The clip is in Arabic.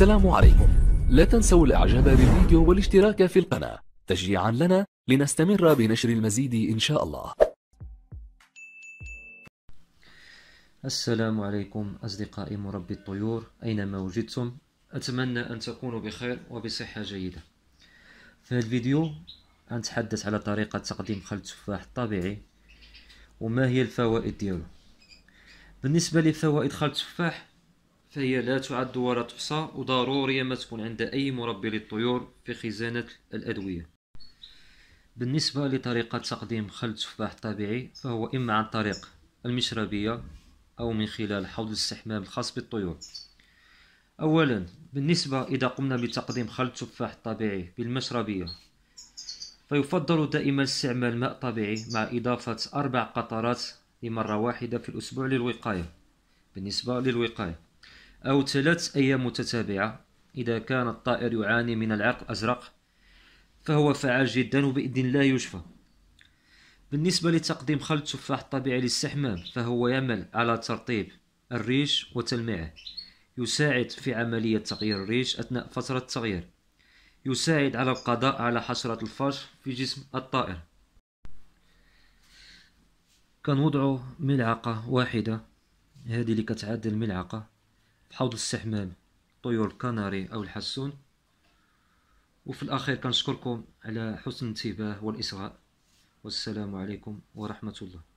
السلام عليكم لا تنسوا الاعجاب بالفيديو والاشتراك في القناة تشجيعا لنا لنستمر بنشر المزيد إن شاء الله السلام عليكم أصدقائي مربي الطيور أينما وجدتم أتمنى أن تكونوا بخير وبصحة جيدة في هذا الفيديو سنتحدث على طريقة تقديم خل التفاح الطبيعي وما هي الفوائد ديالو بالنسبة لفوائد خل التفاح فهي لا تعد ولا تحصى وضرورية ما تكون عند أي مربي للطيور في خزانة الأدوية بالنسبة لطريقة تقديم خل التفاح الطبيعي فهو إما عن طريق المشربية أو من خلال حوض الاستحمام الخاص بالطيور أولا بالنسبة إذا قمنا بتقديم خل التفاح الطبيعي بالمشربية فيفضل دائما استعمال ماء طبيعي مع إضافة أربع قطرات لمرة واحدة في الأسبوع للوقاية بالنسبة للوقاية أو ثلاث أيام متتابعة إذا كان الطائر يعاني من العرق الأزرق فهو فعال جدا وبإذن الله يشفى بالنسبة لتقديم خل التفاح الطبيعي للسحمام فهو يعمل على ترطيب الريش وتلميعه يساعد في عملية تغيير الريش أثناء فترة التغيير يساعد على القضاء على حشرة الفرش في جسم الطائر كنوضع ملعقة واحدة هذه اللي كتعادل ملعقة بحوض الاستحمام طيور الكناري أو الحسون وفي الأخير كنشكركم على حسن الانتباه والإصغاء والسلام عليكم ورحمة الله